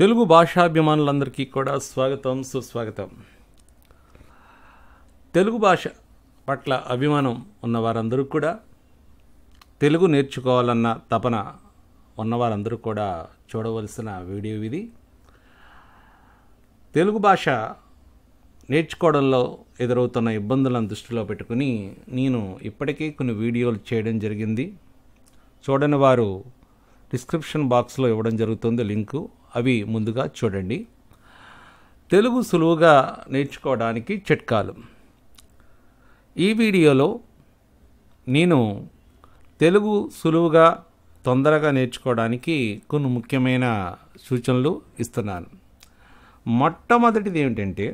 తెలుగు భాషాభిమానులందరికీ కూడా స్వాగతం సుస్వాగతం తెలుగు భాష పట్ల అభిమానం ఉన్న వారందరూ కూడా తెలుగు నేర్చుకోవాలన్న తపన ఉన్నవారందరూ కూడా చూడవలసిన వీడియో ఇది తెలుగు భాష నేర్చుకోవడంలో ఎదురవుతున్న ఇబ్బందులను దృష్టిలో పెట్టుకుని నేను ఇప్పటికీ కొన్ని వీడియోలు చేయడం జరిగింది చూడని వారు డిస్క్రిప్షన్ బాక్స్లో ఇవ్వడం జరుగుతుంది లింకు అవి ముందుగా చూడండి తెలుగు సులువుగా నేర్చుకోవడానికి చిట్కాలు ఈ వీడియోలో నేను తెలుగు సులువుగా తొందరగా నేర్చుకోవడానికి కొన్ని ముఖ్యమైన సూచనలు ఇస్తున్నాను మొట్టమొదటిది ఏమిటంటే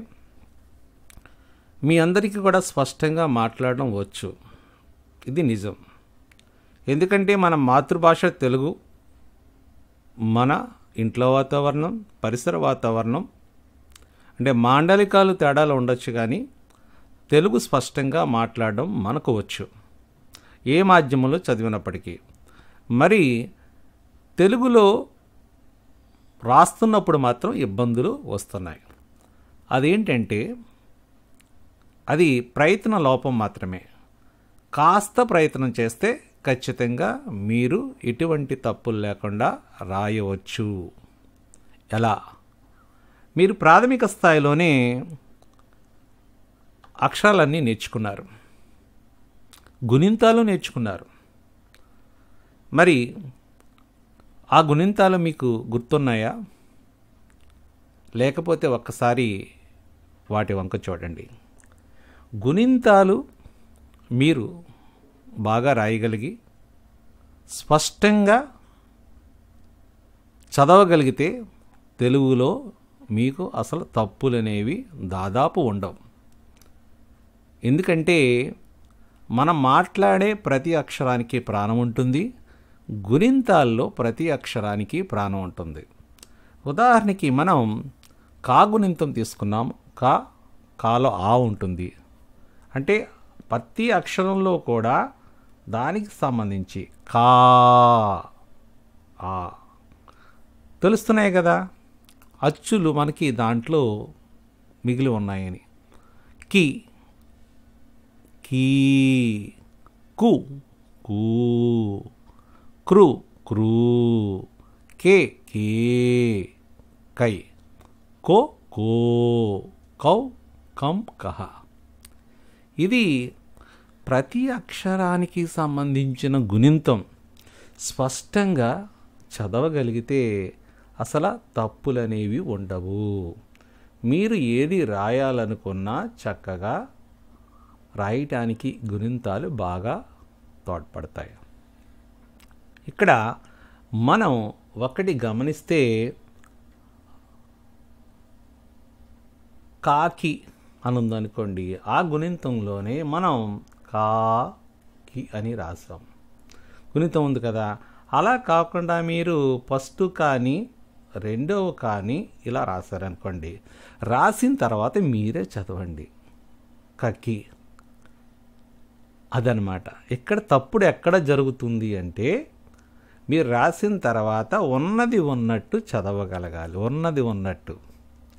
మీ అందరికీ కూడా స్పష్టంగా మాట్లాడడం వచ్చు ఇది నిజం ఎందుకంటే మన మాతృభాష తెలుగు మన ఇంట్లో వాతావరణం పరిసర వాతావరణం అంటే మాండలికాలు తేడాలు ఉండొచ్చు కానీ తెలుగు స్పష్టంగా మాట్లాడడం మనకు వచ్చు ఏ మాధ్యమంలో చదివినప్పటికీ మరి తెలుగులో రాస్తున్నప్పుడు మాత్రం ఇబ్బందులు వస్తున్నాయి అదేంటంటే అది ప్రయత్న లోపం మాత్రమే కాస్త ప్రయత్నం చేస్తే ఖచ్చితంగా మీరు ఎటువంటి తప్పులు లేకుండా రాయవచ్చు ఎలా మీరు ప్రాథమిక స్థాయిలోనే అక్షరాలన్నీ నేర్చుకున్నారు గుణింతాలు నేర్చుకున్నారు మరి ఆ గుణింతాలు మీకు గుర్తున్నాయా లేకపోతే ఒక్కసారి వాటి వంక చూడండి గుణింతాలు మీరు బాగా రాయగలిగి స్పష్టంగా చదవగలిగితే తెలుగులో మీకు అసలు తప్పులనేవి దాదాపు ఉండవు ఎందుకంటే మనం మాట్లాడే ప్రతి అక్షరానికి ప్రాణం ఉంటుంది గుణింతాల్లో ప్రతి అక్షరానికి ప్రాణం ఉంటుంది ఉదాహరణకి మనం కా గుణింతం తీసుకున్నాం కా కాలో ఆ ఉంటుంది అంటే ప్రతి అక్షరంలో కూడా దానికి సంబంధించి కా ఆ తెలుస్తున్నాయి కదా అచ్చులు మనకి దాంట్లో మిగిలి ఉన్నాయని కి కీ కు కూ క్రు క్రూ కే కే కై కో కో కౌ కం కహ ఇది ప్రతి అక్షరానికి సంబంధించిన గుణింతం స్పష్టంగా చదవగలిగితే అసలు తప్పులనేవి ఉండవు మీరు ఏది రాయాలనుకున్నా చక్కగా రాయటానికి గుణింతాలు బాగా తోడ్పడతాయి ఇక్కడ మనం ఒకటి గమనిస్తే కాకి ఉందనుకోండి ఆ గుణింతంలోనే మనం కాకి అని రాసాం గుణితం ఉంది కదా అలా కాకుండా మీరు ఫస్ట్ కానీ రెండవ కానీ ఇలా రాశారనుకోండి రాసిన తర్వాత మీరే చదవండి కక్కి అదనమాట ఇక్కడ తప్పుడు ఎక్కడ జరుగుతుంది అంటే మీరు రాసిన తర్వాత ఉన్నది ఉన్నట్టు చదవగలగాలి ఉన్నది ఉన్నట్టు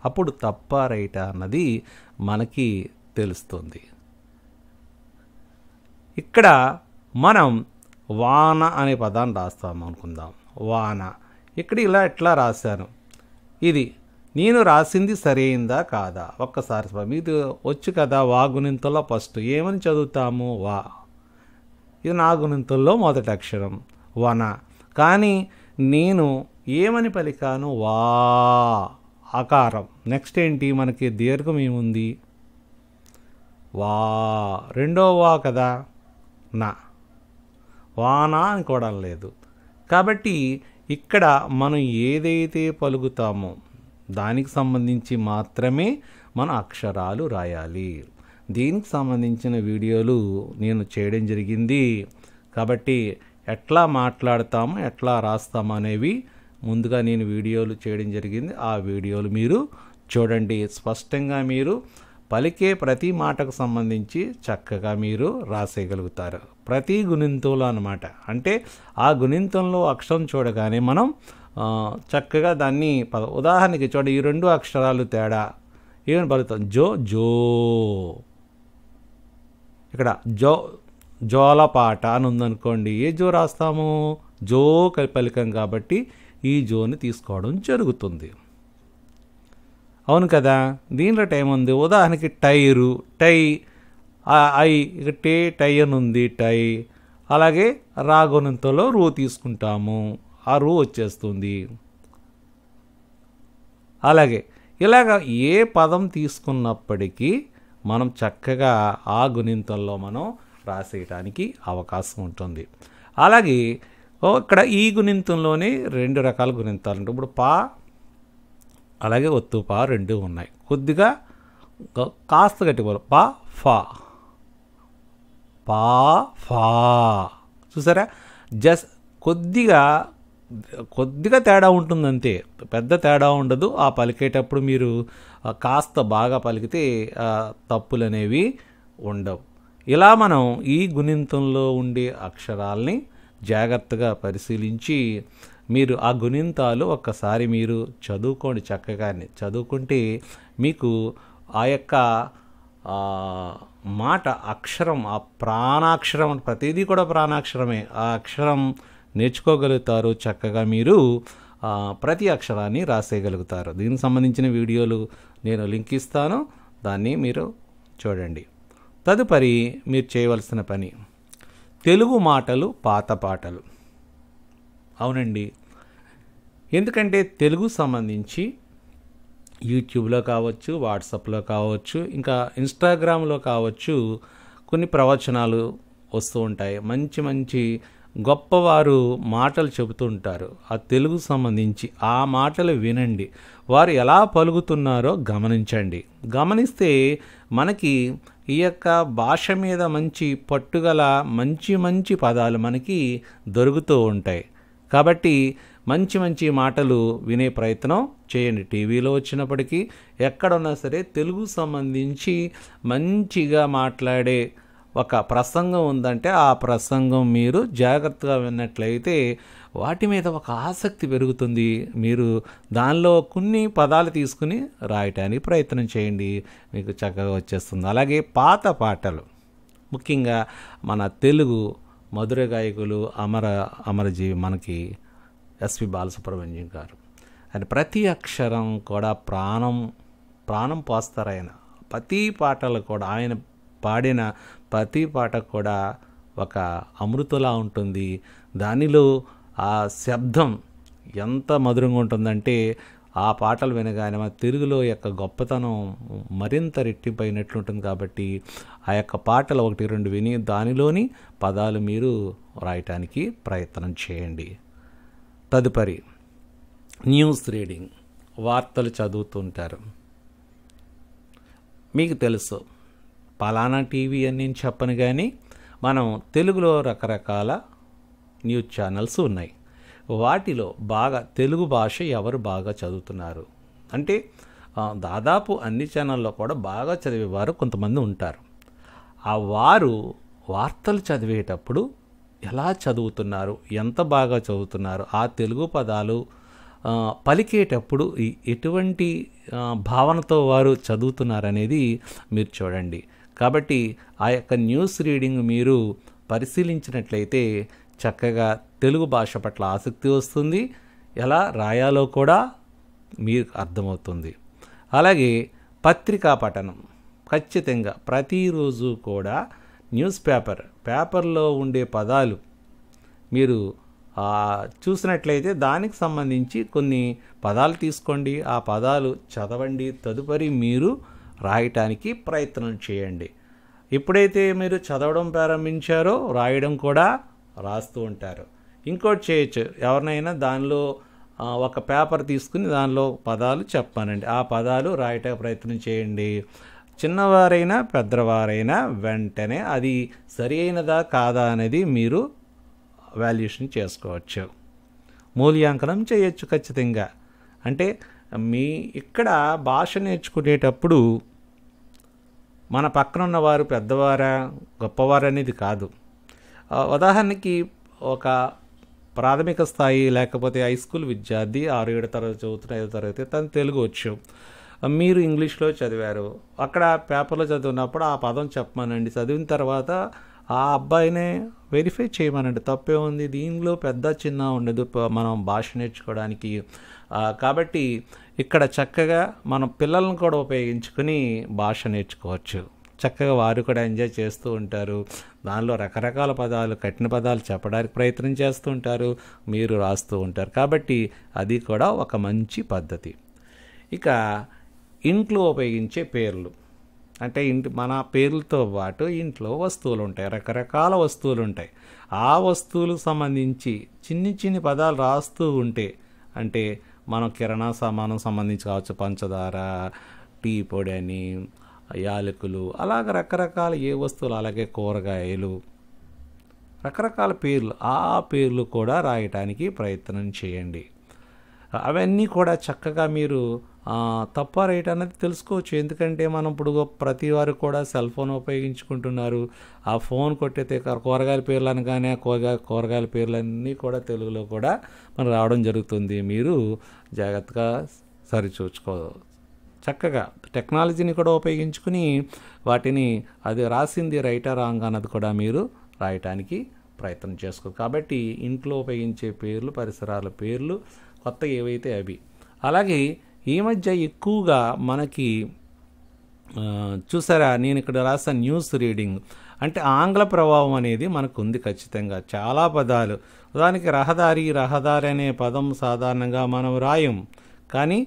అప్పుడు తప్ప రైట అన్నది మనకి తెలుస్తుంది ఇక్కడ మనం వాన అనే పదాన్ని రాస్తాం అనుకుందాం వాన ఇక్కడ ఇలా ఎట్లా రాశాను ఇది నేను రాసింది సరైందా కాదా ఒక్కసారి స్వామి ఇది వచ్చు కదా వా గుణింతలో ఫస్ట్ ఏమని చదువుతాము వా ఇది నా గుణింతల్లో మొదటి అక్షరం వన కానీ నేను ఏమని పలికాను వా ఆకారం నెక్స్ట్ ఏంటి మనకి దీర్ఘం ఏముంది వా రెండో వా కదా నా వాన అనుకోవడం లేదు కాబట్టి ఇక్కడ మనం ఏదైతే పలుకుతామో దానికి సంబంధించి మాత్రమే మన అక్షరాలు రాయాలి దీనికి సంబంధించిన వీడియోలు నేను చేయడం జరిగింది కాబట్టి ఎట్లా మాట్లాడతాము ఎట్లా రాస్తాము అనేవి ముందుగా నేను వీడియోలు చేయడం జరిగింది ఆ వీడియోలు మీరు చూడండి స్పష్టంగా మీరు పలికే ప్రతి మాటకు సంబంధించి చక్కగా మీరు రాసేయగలుగుతారు ప్రతి గుణింతంలో అనమాట అంటే ఆ గుణింతంలో అక్షరం చూడగానే మనం చక్కగా దాన్ని ఉదాహరణకి చూడండి ఈ రెండు అక్షరాలు తేడా ఏమని పలుతాం జో జో ఇక్కడ జో జోలపాట అని ఉందనుకోండి ఏ జో రాస్తాము జో పలికం కాబట్టి ఈ జోని తీసుకోవడం జరుగుతుంది అవును కదా దీనిలో టైం ఉంది ఉదాహరణకి టైరు టై ఐ ఇక టే టై అని ఉంది టై అలాగే రాగోనంతలో రూ తీసుకుంటాము ఆ రూ వచ్చేస్తుంది అలాగే ఇలాగ ఏ పదం తీసుకున్నప్పటికీ మనం చక్కగా ఆ గుణింతంలో మనం రాసేయటానికి అవకాశం ఉంటుంది అలాగే ఇక్కడ ఈ గుణింతంలోనే రెండు రకాల గుణింతాలు ఉంటాయి ఇప్పుడు పా అలాగే ఒత్తు పా రెండు ఉన్నాయి కొద్దిగా కాస్త గట్టిపోవాలి పా ఫా పా ఫా చూసారా జస్ కొద్దిగా కొద్దిగా తేడా ఉంటుంది అంతే పెద్ద తేడా ఉండదు ఆ పలికేటప్పుడు మీరు కాస్త బాగా పలికితే తప్పులు అనేవి ఉండవు ఇలా మనం ఈ గుణింతంలో ఉండే అక్షరాలని జాగ్రత్తగా పరిశీలించి మీరు ఆ గుణింతాలు ఒక్కసారి మీరు చదువుకోండి చక్కగానే చదువుకుంటే మీకు ఆ యొక్క మాట అక్షరం ఆ ప్రాణాక్షరం ప్రతిదీ కూడా ప్రాణాక్షరమే ఆ అక్షరం నేర్చుకోగలుగుతారు చక్కగా మీరు ప్రతి అక్షరాన్ని రాసేయగలుగుతారు దీనికి సంబంధించిన వీడియోలు నేను లింక్ ఇస్తాను దాన్ని మీరు చూడండి తదుపరి మీరు చేయవలసిన పని తెలుగు మాటలు పాత పాటలు అవునండి ఎందుకంటే తెలుగు సంబంధించి యూట్యూబ్లో కావచ్చు వాట్సాప్లో కావచ్చు ఇంకా ఇన్స్టాగ్రామ్లో కావచ్చు కొన్ని ప్రవచనాలు వస్తూ ఉంటాయి మంచి మంచి గొప్పవారు మాటలు చెబుతూ ఉంటారు ఆ తెలుగు సంబంధించి ఆ మాటలు వినండి వారు ఎలా పలుకుతున్నారో గమనించండి గమనిస్తే మనకి ఈ యొక్క భాష మీద మంచి పట్టుగల మంచి మంచి పదాలు మనకి దొరుకుతూ ఉంటాయి కాబట్టి మంచి మంచి మాటలు వినే ప్రయత్నం చేయండి టీవీలో వచ్చినప్పటికీ ఎక్కడున్నా సరే తెలుగు సంబంధించి మంచిగా మాట్లాడే ఒక ప్రసంగం ఉందంటే ఆ ప్రసంగం మీరు జాగ్రత్తగా విన్నట్లయితే వాటి మీద ఒక ఆసక్తి పెరుగుతుంది మీరు దానిలో కొన్ని పదాలు తీసుకుని రాయటానికి ప్రయత్నం చేయండి మీకు చక్కగా వచ్చేస్తుంది అలాగే పాత పాటలు ముఖ్యంగా మన తెలుగు మధుర గాయకులు అమర అమరజీవి మనకి ఎస్వి బాలసుబ్రహ్మణ్యం గారు ఆయన ప్రతి అక్షరం కూడా ప్రాణం ప్రాణం పోస్తారు ఆయన ప్రతి పాటలు కూడా ఆయన పాడిన ప్రతి పాట కూడా ఒక అమృతలా ఉంటుంది దానిలో ఆ శబ్దం ఎంత మధురంగా ఉంటుందంటే ఆ పాటలు వినగానే మన తెలుగులో యొక్క గొప్పతనం మరింత రెట్టింపైనట్లుంటుంది కాబట్టి ఆ యొక్క పాటలు ఒకటి రెండు విని దానిలోని పదాలు మీరు రాయటానికి ప్రయత్నం చేయండి తదుపరి న్యూస్ రీడింగ్ వార్తలు చదువుతుంటారు మీకు తెలుసు పలానా టీవీ అని నేను చెప్పను కానీ మనం తెలుగులో రకరకాల న్యూస్ ఛానల్స్ ఉన్నాయి వాటిలో బాగా తెలుగు భాష ఎవరు బాగా చదువుతున్నారు అంటే దాదాపు అన్ని ఛానల్లో కూడా బాగా చదివేవారు కొంతమంది ఉంటారు ఆ వారు వార్తలు చదివేటప్పుడు ఎలా చదువుతున్నారు ఎంత బాగా చదువుతున్నారు ఆ తెలుగు పదాలు పలికేటప్పుడు ఎటువంటి భావనతో వారు చదువుతున్నారనేది మీరు చూడండి కాబట్టి ఆ యొక్క న్యూస్ రీడింగ్ మీరు పరిశీలించినట్లయితే చక్కగా తెలుగు భాష పట్ల ఆసక్తి వస్తుంది ఎలా రాయాలో కూడా మీరు అర్థమవుతుంది అలాగే పత్రికా పఠనం ఖచ్చితంగా ప్రతిరోజు కూడా న్యూస్ పేపర్ పేపర్లో ఉండే పదాలు మీరు చూసినట్లయితే దానికి సంబంధించి కొన్ని పదాలు తీసుకోండి ఆ పదాలు చదవండి తదుపరి మీరు రాయటానికి ప్రయత్నం చేయండి ఎప్పుడైతే మీరు చదవడం ప్రారంభించారో రాయడం కూడా రాస్తూ ఉంటారు ఇంకోటి చేయొచ్చు ఎవరినైనా దానిలో ఒక పేపర్ తీసుకుని దానిలో పదాలు చెప్పానండి ఆ పదాలు రాయట ప్రయత్నం చేయండి చిన్నవారైనా పెద్దవారైనా వెంటనే అది సరి అయినదా కాదా అనేది మీరు వాల్యుయేషన్ చేసుకోవచ్చు మూల్యాంకనం చేయొచ్చు ఖచ్చితంగా అంటే మీ ఇక్కడ భాష నేర్చుకునేటప్పుడు మన పక్కన ఉన్నవారు పెద్దవారా గొప్పవారు అనేది కాదు ఉదాహరణకి ఒక ప్రాథమిక స్థాయి లేకపోతే హై స్కూల్ విద్యార్థి ఆరు ఏడు తరగతి చదువుతున్న ఐదు తరగతి తను తెలుగు వచ్చు మీరు ఇంగ్లీష్లో చదివారు అక్కడ పేపర్లో చదివినప్పుడు ఆ పదం చెప్పమానండి చదివిన తర్వాత ఆ అబ్బాయినే వెరిఫై చేయమనండి తప్పే ఉంది దీనిలో పెద్ద చిన్న ఉండదు మనం భాష నేర్చుకోవడానికి కాబట్టి ఇక్కడ చక్కగా మనం పిల్లలను కూడా ఉపయోగించుకుని భాష నేర్చుకోవచ్చు చక్కగా వారు కూడా ఎంజాయ్ చేస్తూ ఉంటారు దానిలో రకరకాల పదాలు కఠిన పదాలు చెప్పడానికి ప్రయత్నం చేస్తూ ఉంటారు మీరు రాస్తూ ఉంటారు కాబట్టి అది కూడా ఒక మంచి పద్ధతి ఇక ఇంట్లో ఉపయోగించే పేర్లు అంటే ఇంటి మన పేర్లతో పాటు ఇంట్లో వస్తువులు ఉంటాయి రకరకాల వస్తువులు ఉంటాయి ఆ వస్తువులకు సంబంధించి చిన్ని చిన్ని పదాలు రాస్తూ ఉంటే అంటే మనం కిరాణా సామానం సంబంధించి కావచ్చు పంచదార టీ పొడి అని యాలకులు అలాగ రకరకాల ఏ వస్తువులు అలాగే కూరగాయలు రకరకాల పేర్లు ఆ పేర్లు కూడా రాయటానికి ప్రయత్నం చేయండి అవన్నీ కూడా చక్కగా మీరు తప్ప రైట్ అనేది తెలుసుకోవచ్చు ఎందుకంటే మనం ఇప్పుడు ప్రతి వారు కూడా సెల్ ఫోన్ ఉపయోగించుకుంటున్నారు ఆ ఫోన్ కొట్టితే కూరగాయల పేర్లు అనగానే కూరగాయ కూరగాయల పేర్లు అన్నీ కూడా తెలుగులో కూడా మనం రావడం జరుగుతుంది మీరు జాగ్రత్తగా సరిచూచుకో చక్కగా టెక్నాలజీని కూడా ఉపయోగించుకుని వాటిని అది రాసింది రైటర్ రాంగ్ అన్నది కూడా మీరు రాయటానికి ప్రయత్నం చేసుకో కాబట్టి ఇంట్లో ఉపయోగించే పేర్లు పరిసరాల పేర్లు కొత్త ఏవైతే అవి అలాగే ఈ మధ్య ఎక్కువగా మనకి చూసారా నేను ఇక్కడ రాసిన న్యూస్ రీడింగ్ అంటే ఆంగ్ల ప్రభావం అనేది మనకు ఉంది ఖచ్చితంగా చాలా పదాలు దానికి రహదారి రహదారి అనే పదం సాధారణంగా మనం రాయం కానీ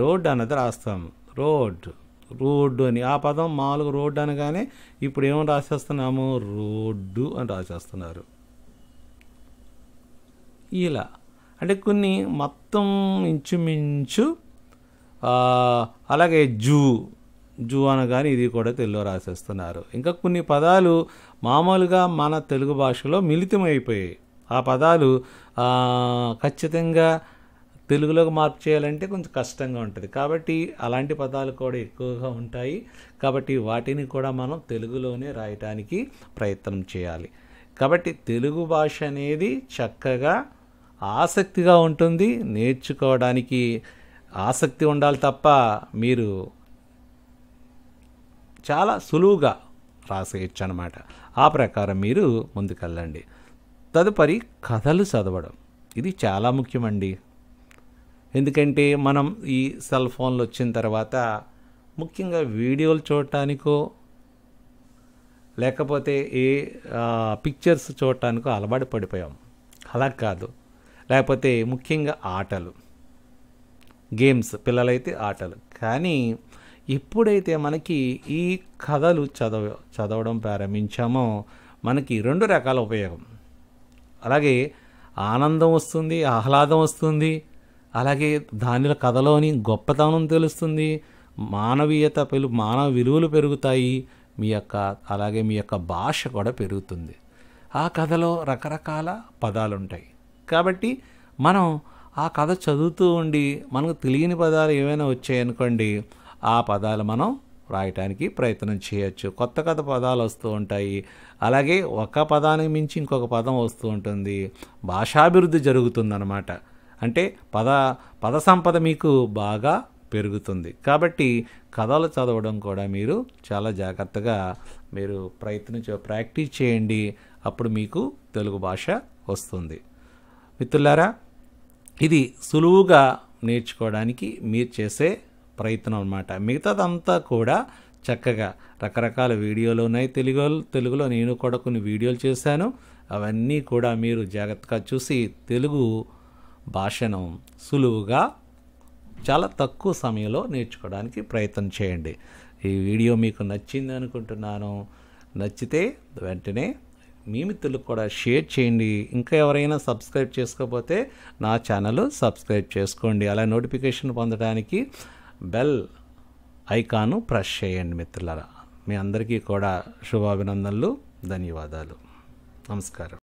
రోడ్ అన్నది రాస్తాం రోడ్ రోడ్డు అని ఆ పదం మామూలుగా రోడ్డు అనగానే ఇప్పుడు ఏమో రాసేస్తున్నాము రోడ్డు అని రాసేస్తున్నారు ఇలా అంటే కొన్ని మొత్తం ఇంచుమించు అలాగే జూ జూ అనగానే ఇది కూడా తెలుగులో రాసేస్తున్నారు ఇంకా కొన్ని పదాలు మామూలుగా మన తెలుగు భాషలో మిళితమైపోయాయి ఆ పదాలు ఖచ్చితంగా తెలుగులోకి మార్పు చేయాలంటే కొంచెం కష్టంగా ఉంటుంది కాబట్టి అలాంటి పదాలు కూడా ఎక్కువగా ఉంటాయి కాబట్టి వాటిని కూడా మనం తెలుగులోనే రాయటానికి ప్రయత్నం చేయాలి కాబట్టి తెలుగు భాష అనేది చక్కగా ఆసక్తిగా ఉంటుంది నేర్చుకోవడానికి ఆసక్తి ఉండాలి తప్ప మీరు చాలా సులువుగా రాసేయచ్చు అనమాట ఆ ప్రకారం మీరు ముందుకెళ్ళండి తదుపరి కథలు చదవడం ఇది చాలా ముఖ్యమండి ఎందుకంటే మనం ఈ సెల్ ఫోన్లు వచ్చిన తర్వాత ముఖ్యంగా వీడియోలు చూడటానికో లేకపోతే ఏ పిక్చర్స్ చూడటానికో అలవాటు పడిపోయాం అలా కాదు లేకపోతే ముఖ్యంగా ఆటలు గేమ్స్ పిల్లలైతే ఆటలు కానీ ఎప్పుడైతే మనకి ఈ కథలు చదవ చదవడం ప్రారంభించామో మనకి రెండు రకాల ఉపయోగం అలాగే ఆనందం వస్తుంది ఆహ్లాదం వస్తుంది అలాగే దానిలో కథలోని గొప్పతనం తెలుస్తుంది మానవీయత పిలు మానవ విలువలు పెరుగుతాయి మీ యొక్క అలాగే మీ యొక్క భాష కూడా పెరుగుతుంది ఆ కథలో రకరకాల పదాలు ఉంటాయి కాబట్టి మనం ఆ కథ చదువుతూ ఉండి మనకు తెలియని పదాలు ఏమైనా వచ్చాయనుకోండి ఆ పదాలు మనం రాయటానికి ప్రయత్నం చేయొచ్చు కొత్త కథ పదాలు వస్తూ ఉంటాయి అలాగే ఒక పదానికి మించి ఇంకొక పదం వస్తూ ఉంటుంది భాషాభివృద్ధి జరుగుతుందన్నమాట అంటే పద పద సంపద మీకు బాగా పెరుగుతుంది కాబట్టి కథలు చదవడం కూడా మీరు చాలా జాగ్రత్తగా మీరు ప్రయత్నించ ప్రాక్టీస్ చేయండి అప్పుడు మీకు తెలుగు భాష వస్తుంది మిత్రులారా ఇది సులువుగా నేర్చుకోవడానికి మీరు చేసే ప్రయత్నం అనమాట మిగతాదంతా కూడా చక్కగా రకరకాల వీడియోలు ఉన్నాయి తెలుగు తెలుగులో నేను కూడా కొన్ని వీడియోలు చేశాను అవన్నీ కూడా మీరు జాగ్రత్తగా చూసి తెలుగు భాషను సులువుగా చాలా తక్కువ సమయంలో నేర్చుకోవడానికి ప్రయత్నం చేయండి ఈ వీడియో మీకు నచ్చింది అనుకుంటున్నాను నచ్చితే వెంటనే మీ మిత్రులకు కూడా షేర్ చేయండి ఇంకా ఎవరైనా సబ్స్క్రైబ్ చేసుకోకపోతే నా ఛానల్ సబ్స్క్రైబ్ చేసుకోండి అలా నోటిఫికేషన్ పొందడానికి బెల్ ఐకాను ప్రెస్ చేయండి మిత్రుల మీ అందరికీ కూడా శుభాభినందనలు ధన్యవాదాలు నమస్కారం